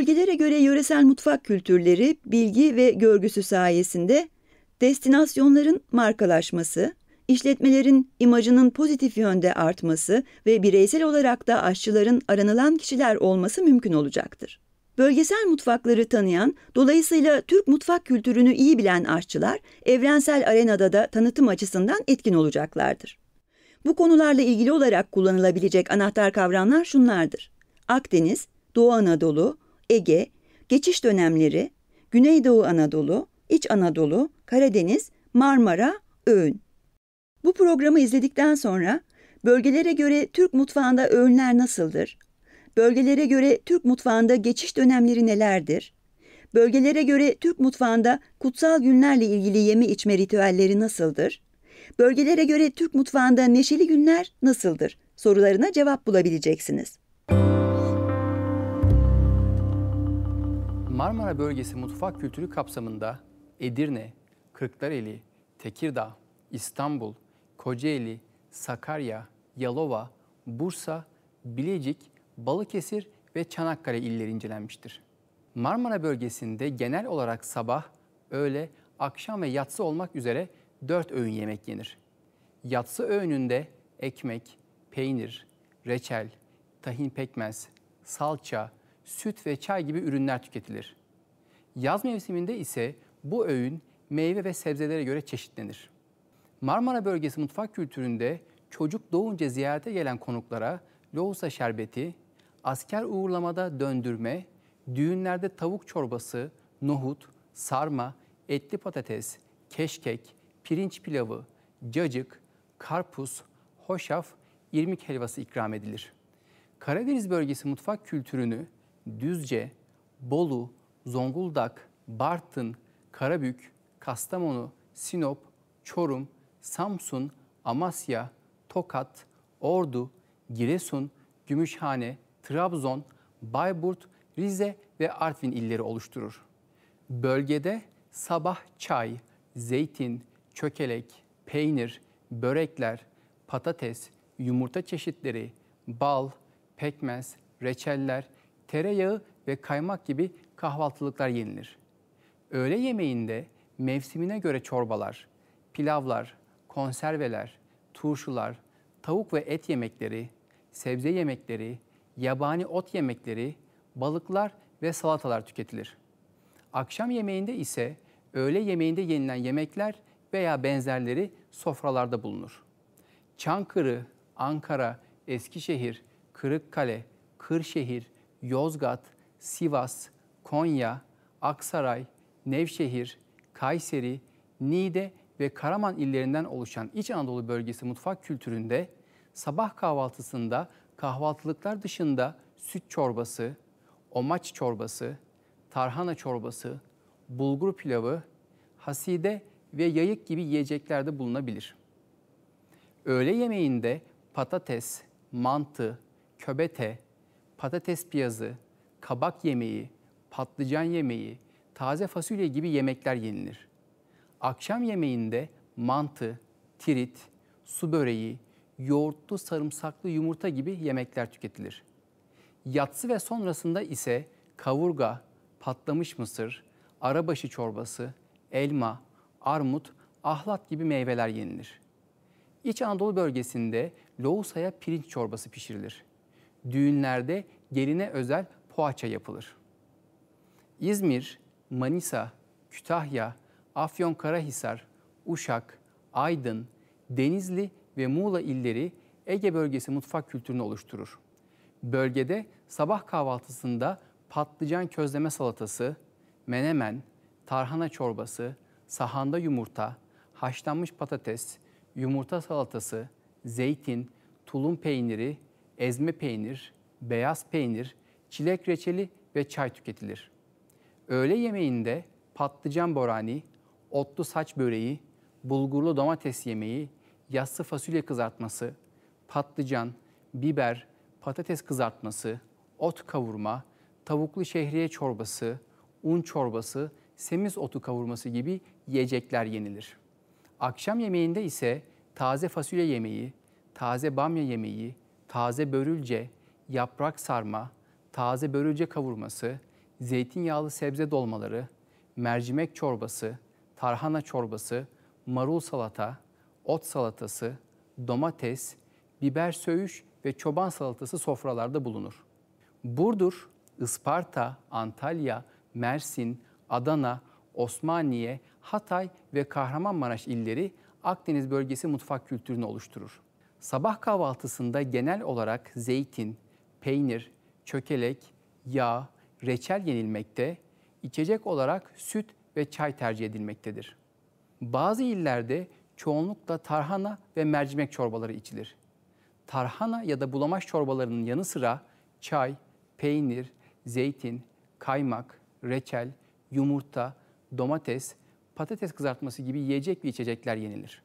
Bölgelere göre yöresel mutfak kültürleri bilgi ve görgüsü sayesinde destinasyonların markalaşması, işletmelerin imajının pozitif yönde artması ve bireysel olarak da aşçıların aranılan kişiler olması mümkün olacaktır. Bölgesel mutfakları tanıyan, dolayısıyla Türk mutfak kültürünü iyi bilen aşçılar evrensel arenada da tanıtım açısından etkin olacaklardır. Bu konularla ilgili olarak kullanılabilecek anahtar kavramlar şunlardır. Akdeniz, Doğu Anadolu, Ege, geçiş dönemleri, Güneydoğu Anadolu, İç Anadolu, Karadeniz, Marmara, Öğün. Bu programı izledikten sonra bölgelere göre Türk mutfağında öğünler nasıldır? Bölgelere göre Türk mutfağında geçiş dönemleri nelerdir? Bölgelere göre Türk mutfağında kutsal günlerle ilgili yeme içme ritüelleri nasıldır? Bölgelere göre Türk mutfağında neşeli günler nasıldır? sorularına cevap bulabileceksiniz. Müzik Marmara Bölgesi mutfak kültürü kapsamında Edirne, Kırklareli, Tekirdağ, İstanbul, Kocaeli, Sakarya, Yalova, Bursa, Bilecik, Balıkesir ve Çanakkale illeri incelenmiştir. Marmara bölgesinde genel olarak sabah, öğle, akşam ve yatsı olmak üzere dört öğün yemek yenir. Yatsı öğününde ekmek, peynir, reçel, tahin pekmez, salça, süt ve çay gibi ürünler tüketilir. Yaz mevsiminde ise bu öğün meyve ve sebzelere göre çeşitlenir. Marmara bölgesi mutfak kültüründe çocuk doğunca ziyarete gelen konuklara lohusa şerbeti, asker uğurlamada döndürme, düğünlerde tavuk çorbası, nohut, sarma, etli patates, keşkek, pirinç pilavı, cacık, karpuz, hoşaf, irmik helvası ikram edilir. Karadeniz bölgesi mutfak kültürünü Düzce, Bolu, Zonguldak, Bartın, Karabük, Kastamonu, Sinop, Çorum, Samsun, Amasya, Tokat, Ordu, Giresun, Gümüşhane, Trabzon, Bayburt, Rize ve Artvin illeri oluşturur. Bölgede sabah çay, zeytin, çökelek, peynir, börekler, patates, yumurta çeşitleri, bal, pekmez, reçeller, tereyağı ve kaymak gibi kahvaltılıklar yenilir. Öğle yemeğinde mevsimine göre çorbalar, pilavlar, konserveler, turşular, tavuk ve et yemekleri, sebze yemekleri, yabani ot yemekleri, balıklar ve salatalar tüketilir. Akşam yemeğinde ise öğle yemeğinde yenilen yemekler veya benzerleri sofralarda bulunur. Çankırı, Ankara, Eskişehir, Kırıkkale, Kırşehir, Yozgat, Sivas, Konya, Aksaray, Nevşehir, Kayseri, Niğde ve Karaman illerinden oluşan İç Anadolu bölgesi mutfak kültüründe sabah kahvaltısında kahvaltılıklar dışında süt çorbası, omaç çorbası, tarhana çorbası, bulgur pilavı, haside ve yayık gibi yiyeceklerde bulunabilir. Öğle yemeğinde patates, mantı, köbete, patates piyazı, kabak yemeği, patlıcan yemeği, taze fasulye gibi yemekler yenilir. Akşam yemeğinde mantı, tirit, su böreği, yoğurtlu sarımsaklı yumurta gibi yemekler tüketilir. Yatsı ve sonrasında ise kavurga, patlamış mısır, arabaşı çorbası, elma, armut, ahlat gibi meyveler yenilir. İç Anadolu bölgesinde loğusaya pirinç çorbası pişirilir düğünlerde geline özel poğaça yapılır. İzmir, Manisa, Kütahya, Afyonkarahisar, Uşak, Aydın, Denizli ve Muğla illeri Ege bölgesi mutfak kültürünü oluşturur. Bölgede sabah kahvaltısında patlıcan közleme salatası, menemen, tarhana çorbası, sahanda yumurta, haşlanmış patates, yumurta salatası, zeytin, tulum peyniri, ezme peynir, beyaz peynir, çilek reçeli ve çay tüketilir. Öğle yemeğinde patlıcan borani, otlu saç böreği, bulgurlu domates yemeği, yassı fasulye kızartması, patlıcan, biber, patates kızartması, ot kavurma, tavuklu şehriye çorbası, un çorbası, semiz otu kavurması gibi yiyecekler yenilir. Akşam yemeğinde ise taze fasulye yemeği, taze bamya yemeği, taze börülce, yaprak sarma, taze börülce kavurması, zeytinyağlı sebze dolmaları, mercimek çorbası, tarhana çorbası, marul salata, ot salatası, domates, biber söğüş ve çoban salatası sofralarda bulunur. Burdur, Isparta, Antalya, Mersin, Adana, Osmaniye, Hatay ve Kahramanmaraş illeri Akdeniz bölgesi mutfak kültürünü oluşturur. Sabah kahvaltısında genel olarak zeytin, peynir, çökelek, yağ, reçel yenilmekte, içecek olarak süt ve çay tercih edilmektedir. Bazı illerde çoğunlukla tarhana ve mercimek çorbaları içilir. Tarhana ya da bulamaş çorbalarının yanı sıra çay, peynir, zeytin, kaymak, reçel, yumurta, domates, patates kızartması gibi yiyecek ve içecekler yenilir.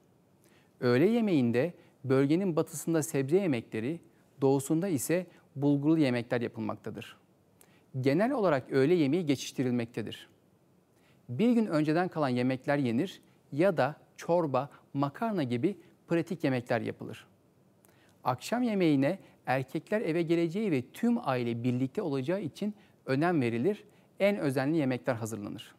Öğle yemeğinde bölgenin batısında sebze yemekleri, doğusunda ise bulgurlu yemekler yapılmaktadır. Genel olarak öğle yemeği geçiştirilmektedir. Bir gün önceden kalan yemekler yenir ya da çorba, makarna gibi pratik yemekler yapılır. Akşam yemeğine erkekler eve geleceği ve tüm aile birlikte olacağı için önem verilir, en özenli yemekler hazırlanır.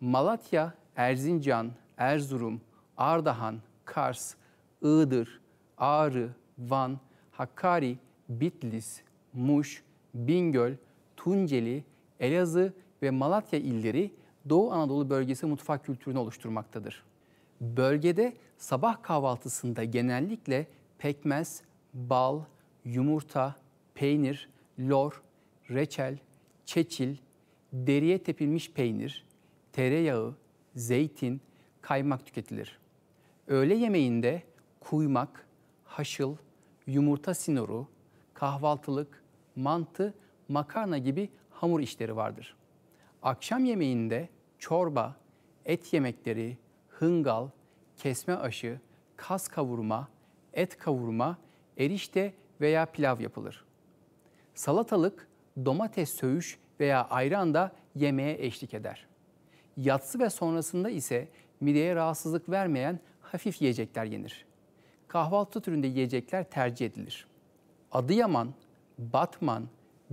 Malatya, Erzincan, Erzurum, Ardahan, Kars, Iğdır, Ağrı, Van, Hakkari, Bitlis, Muş, Bingöl, Tunceli, Elazığ ve Malatya illeri Doğu Anadolu bölgesi mutfak kültürünü oluşturmaktadır. Bölgede sabah kahvaltısında genellikle pekmez, bal, yumurta, peynir, lor, reçel, çeçil, deriye tepilmiş peynir, tereyağı, zeytin, kaymak tüketilir. Öğle yemeğinde kuymak, haşıl, yumurta sinoru, kahvaltılık, mantı, makarna gibi hamur işleri vardır. Akşam yemeğinde çorba, et yemekleri, hıngal, kesme aşı, kas kavurma, et kavurma, erişte veya pilav yapılır. Salatalık, domates söğüş veya ayran da yemeğe eşlik eder. Yatsı ve sonrasında ise mideye rahatsızlık vermeyen hafif yiyecekler yenir kahvaltı türünde yiyecekler tercih edilir. Adıyaman, Batman,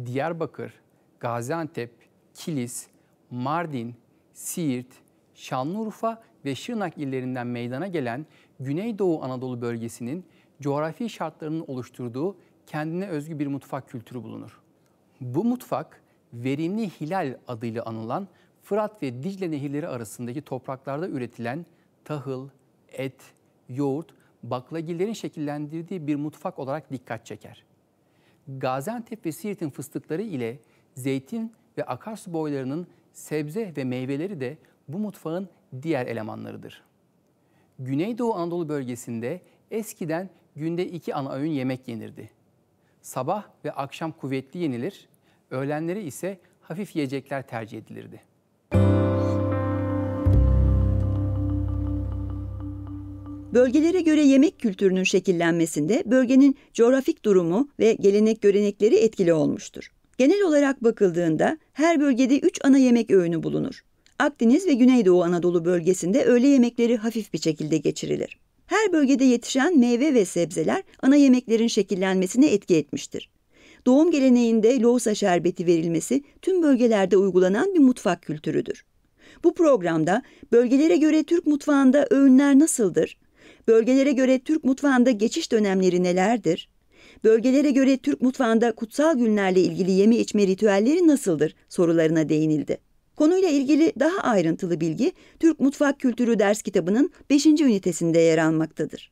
Diyarbakır, Gaziantep, Kilis, Mardin, Siirt, Şanlıurfa ve Şırnak illerinden meydana gelen Güneydoğu Anadolu bölgesinin coğrafi şartlarının oluşturduğu kendine özgü bir mutfak kültürü bulunur. Bu mutfak verimli hilal adıyla anılan Fırat ve Dicle nehirleri arasındaki topraklarda üretilen tahıl, et, yoğurt baklagillerin şekillendirdiği bir mutfak olarak dikkat çeker. Gaziantep ve Siirt'in fıstıkları ile zeytin ve akarsu boylarının sebze ve meyveleri de bu mutfağın diğer elemanlarıdır. Güneydoğu Anadolu bölgesinde eskiden günde iki ana öğün yemek yenirdi. Sabah ve akşam kuvvetli yenilir, öğlenleri ise hafif yiyecekler tercih edilirdi. Bölgelere göre yemek kültürünün şekillenmesinde bölgenin coğrafik durumu ve gelenek görenekleri etkili olmuştur. Genel olarak bakıldığında her bölgede 3 ana yemek öğünü bulunur. Akdeniz ve Güneydoğu Anadolu bölgesinde öğle yemekleri hafif bir şekilde geçirilir. Her bölgede yetişen meyve ve sebzeler ana yemeklerin şekillenmesine etki etmiştir. Doğum geleneğinde loğusa şerbeti verilmesi tüm bölgelerde uygulanan bir mutfak kültürüdür. Bu programda bölgelere göre Türk mutfağında öğünler nasıldır, Bölgelere göre Türk mutfağında geçiş dönemleri nelerdir? Bölgelere göre Türk mutfağında kutsal günlerle ilgili yeme içme ritüelleri nasıldır sorularına değinildi. Konuyla ilgili daha ayrıntılı bilgi Türk Mutfak Kültürü ders kitabının 5. ünitesinde yer almaktadır.